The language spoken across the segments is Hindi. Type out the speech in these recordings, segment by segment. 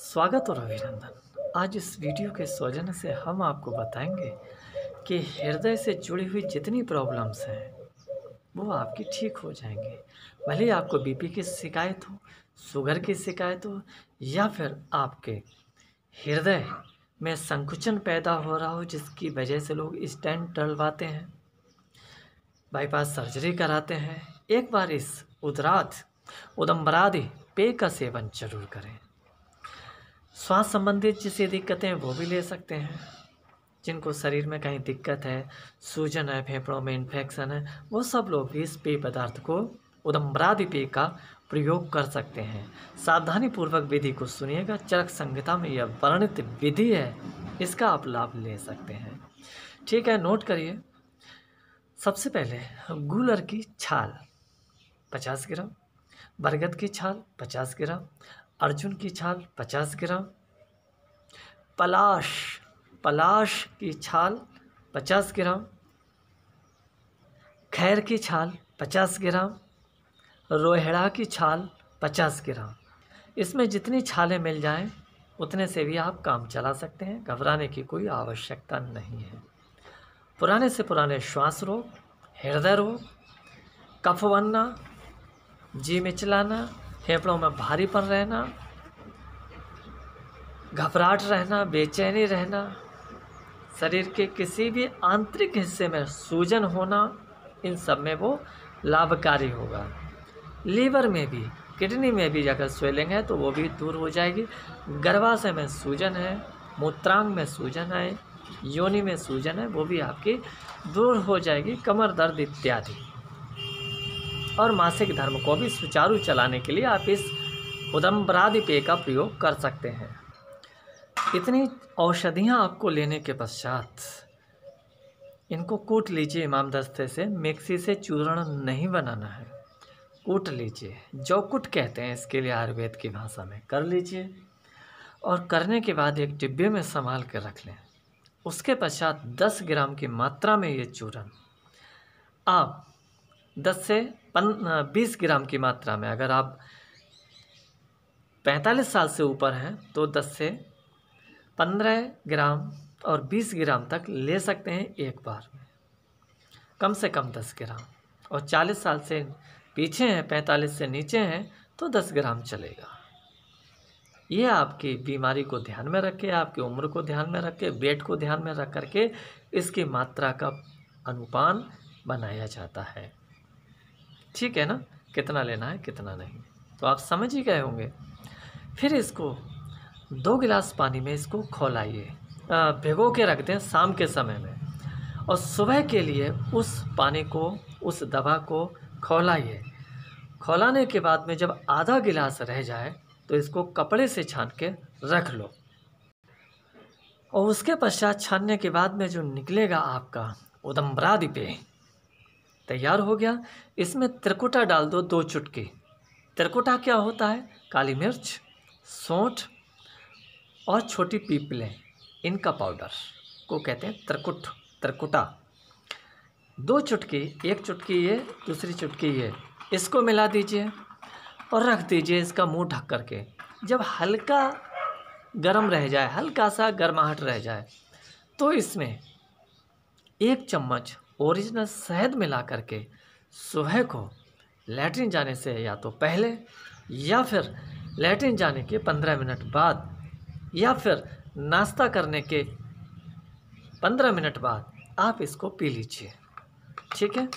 स्वागत और अभिनंदन आज इस वीडियो के सौजन्य से हम आपको बताएंगे कि हृदय से जुड़ी हुई जितनी प्रॉब्लम्स हैं वो आपकी ठीक हो जाएंगे भले ही आपको बीपी की शिकायत हो शुगर की शिकायत हो या फिर आपके हृदय में संकुचन पैदा हो रहा हो जिसकी वजह से लोग स्टैंड डलवाते हैं बाईपास सर्जरी कराते हैं एक बार इस उदराध उदम्बरादि पेय का सेवन जरूर करें श्वास संबंधित जिसे दिक्कतें हैं वो भी ले सकते हैं जिनको शरीर में कहीं दिक्कत है सूजन है फेफड़ों में इन्फेक्शन है वो सब लोग भी इस पेय पदार्थ को उदम्बरादि पेय का प्रयोग कर सकते हैं सावधानी पूर्वक विधि को सुनिएगा चरक संहिता में यह वर्णित विधि है इसका आप लाभ ले सकते हैं ठीक है नोट करिए सबसे पहले गुलर की छाल पचास ग्राम बरगद की छाल पचास ग्राम अर्जुन की छाल पचास ग्राम पलाश पलाश की छाल पचास ग्राम खैर की छाल पचास ग्राम रोहड़ा की छाल पचास ग्राम इसमें जितनी छालें मिल जाएं उतने से भी आप काम चला सकते हैं घबराने की कोई आवश्यकता नहीं है पुराने से पुराने श्वास रोग हृदय रोग कफ बनना जी मिचलाना फेफड़ों में भारीपन रहना घबराहट रहना बेचैनी रहना शरीर के किसी भी आंतरिक हिस्से में सूजन होना इन सब में वो लाभकारी होगा लीवर में भी किडनी में भी अगर स्वेलिंग है तो वो भी दूर हो जाएगी गर्भाशय में सूजन है मूत्रांग में सूजन है योनि में सूजन है वो भी आपकी दूर हो जाएगी कमर दर्द इत्यादि और मासिक धर्म को भी सुचारू चलाने के लिए आप इस उदम्बरादि पेय का प्रयोग कर सकते हैं इतनी औषधियाँ आपको लेने के पश्चात इनको कूट लीजिए इमाम दस्ते से मिक्सी से चूर्ण नहीं बनाना है कूट लीजिए जो कुट कहते हैं इसके लिए आयुर्वेद की भाषा में कर लीजिए और करने के बाद एक डिब्बे में संभाल कर रख लें उसके पश्चात 10 ग्राम की मात्रा में ये चूर्ण आप 10 से पन बीस ग्राम की मात्रा में अगर आप 45 साल से ऊपर हैं तो 10 से 15 ग्राम और 20 ग्राम तक ले सकते हैं एक बार में कम से कम 10 ग्राम और 40 साल से पीछे हैं 45 से नीचे हैं तो 10 ग्राम चलेगा ये आपकी बीमारी को ध्यान में रख के आपकी उम्र को ध्यान में रख के वेट को ध्यान में रख करके इसकी मात्रा का अनुपान बनाया जाता है ठीक है ना कितना लेना है कितना नहीं तो आप समझ ही गए होंगे फिर इसको दो गिलास पानी में इसको खोलाइए भिगो के रख दें शाम के समय में और सुबह के लिए उस पानी को उस दवा को खोलाइए खोलाने के बाद में जब आधा गिलास रह जाए तो इसको कपड़े से छान के रख लो और उसके पश्चात छानने के बाद में जो निकलेगा आपका उदम्बरादिपे पेय तैयार हो गया इसमें त्रिकुटा डाल दो दो चुटकी त्रिकुटा क्या होता है काली मिर्च सौठ और छोटी पीपलें इनका पाउडर को कहते हैं त्रिकुट त्रिकुटा दो चुटकी एक चुटकी ये दूसरी चुटकी ये इसको मिला दीजिए और रख दीजिए इसका मुंह ढक करके जब हल्का गर्म रह जाए हल्का सा गर्माहट रह जाए तो इसमें एक चम्मच ओरिजिनल शहद मिला करके सुबह को लेटरिन जाने से या तो पहले या फिर लेटरिन जाने के पंद्रह मिनट बाद या फिर नाश्ता करने के पंद्रह मिनट बाद आप इसको पी लीजिए ठीक है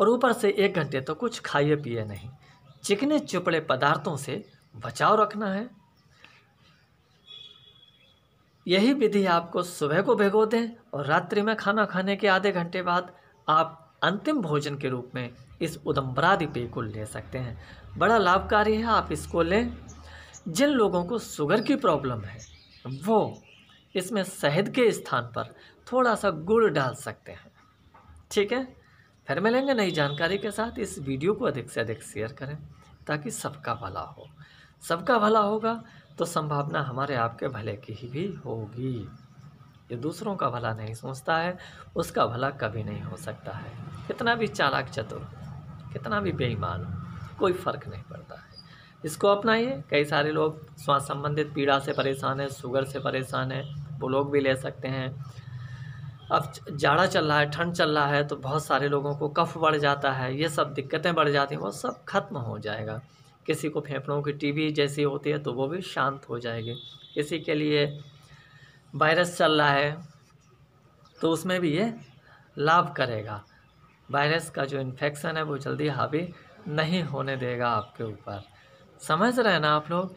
और ऊपर से एक घंटे तो कुछ खाइए पिए नहीं चिकने चुपड़े पदार्थों से बचाव रखना है यही विधि आपको सुबह को भिगो दें और रात्रि में खाना खाने के आधे घंटे बाद आप अंतिम भोजन के रूप में इस उदम्बरादि पेय को ले सकते हैं बड़ा लाभकारी है आप इसको लें जिन लोगों को शुगर की प्रॉब्लम है वो इसमें शहद के स्थान पर थोड़ा सा गुड़ डाल सकते हैं ठीक है फिर मिलेंगे नई जानकारी के साथ इस वीडियो को अधिक से अधिक शेयर करें ताकि सबका भला हो सबका भला होगा तो संभावना हमारे आपके भले की ही भी होगी जो दूसरों का भला नहीं सोचता है उसका भला कभी नहीं हो सकता है कितना भी चालाक चतुर कितना भी बेईमान हो कोई फ़र्क नहीं पड़ता है इसको अपनाइए कई सारे लोग श्वास संबंधित पीड़ा से परेशान है शुगर से परेशान है वो लोग भी ले सकते हैं अब जाड़ा चल रहा है ठंड चल रहा है तो बहुत सारे लोगों को कफ बढ़ जाता है ये सब दिक्कतें बढ़ जाती हैं वो सब खत्म हो जाएगा किसी को फेफड़ों की टीबी जैसी होती है तो वो भी शांत हो जाएगी किसी के लिए वायरस चल रहा है तो उसमें भी ये लाभ करेगा वायरस का जो इन्फेक्शन है वो जल्दी हावी नहीं होने देगा आपके ऊपर समझ रहे हैं ना आप लोग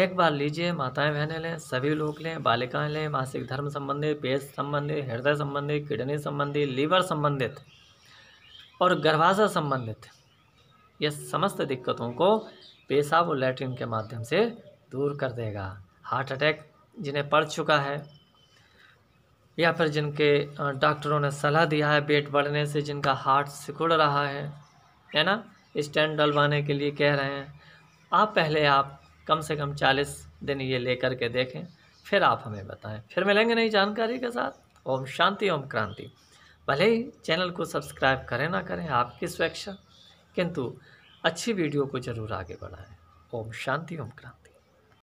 एक बार लीजिए माताएं बहनें लें सभी लोग लें बालिकाएं लें मासिक धर्म संबंधी पेट संबंधी हृदय संबंधी किडनी संबंधी लीवर संबंधित और गर्भाशय संबंधित यह समस्त दिक्कतों को पेशाब और लेटरिन के माध्यम से दूर कर देगा हार्ट अटैक जिन्हें पड़ चुका है या फिर जिनके डॉक्टरों ने सलाह दिया है पेट बढ़ने से जिनका हार्ट सिकुड़ रहा है है ना स्टैंड डलवाने के लिए कह रहे हैं आप पहले आप कम से कम चालीस दिन ये लेकर के देखें फिर आप हमें बताएं फिर मिलेंगे नई जानकारी के साथ ओम शांति ओम क्रांति भले ही चैनल को सब्सक्राइब करें ना करें आपकी स्वेच्छा किंतु अच्छी वीडियो को ज़रूर आगे बढ़ाएं ओम शांति ओम क्रांति